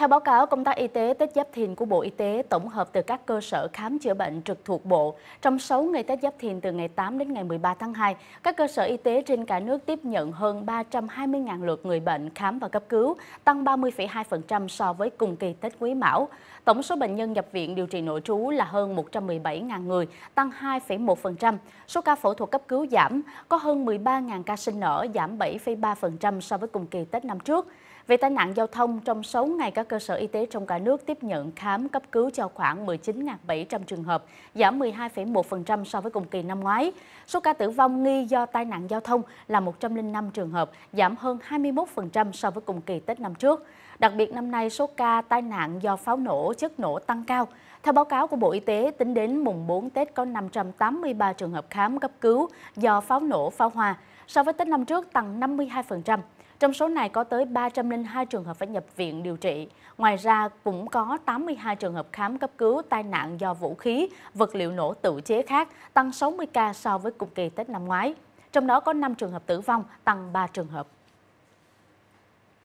Theo báo cáo công tác y tế Tết Giáp Thìn của Bộ Y tế tổng hợp từ các cơ sở khám chữa bệnh trực thuộc Bộ, trong 6 ngày Tết Giáp Thìn từ ngày 8 đến ngày 13 tháng 2, các cơ sở y tế trên cả nước tiếp nhận hơn 320.000 lượt người bệnh khám và cấp cứu, tăng 30,2% so với cùng kỳ Tết Quý Mão. Tổng số bệnh nhân nhập viện điều trị nội trú là hơn 117.000 người, tăng 2,1%. Số ca phẫu thuật cấp cứu giảm, có hơn 13.000 ca sinh nở, giảm 7,3% so với cùng kỳ Tết năm trước. Về tai nạn giao thông, trong 6 ngày các cơ sở y tế trong cả nước tiếp nhận khám cấp cứu cho khoảng 19.700 trường hợp, giảm 12,1% so với cùng kỳ năm ngoái. Số ca tử vong nghi do tai nạn giao thông là 105 trường hợp, giảm hơn 21% so với cùng kỳ Tết năm trước. Đặc biệt năm nay, số ca tai nạn do pháo nổ, chất nổ tăng cao. Theo báo cáo của Bộ Y tế, tính đến mùng 4 Tết có 583 trường hợp khám cấp cứu do pháo nổ, pháo hoa. So với Tết năm trước, tăng 52%. Trong số này có tới 302 trường hợp phải nhập viện điều trị. Ngoài ra cũng có 82 trường hợp khám cấp cứu tai nạn do vũ khí, vật liệu nổ tự chế khác, tăng 60 ca so với cùng kỳ Tết năm ngoái. Trong đó có 5 trường hợp tử vong, tăng 3 trường hợp.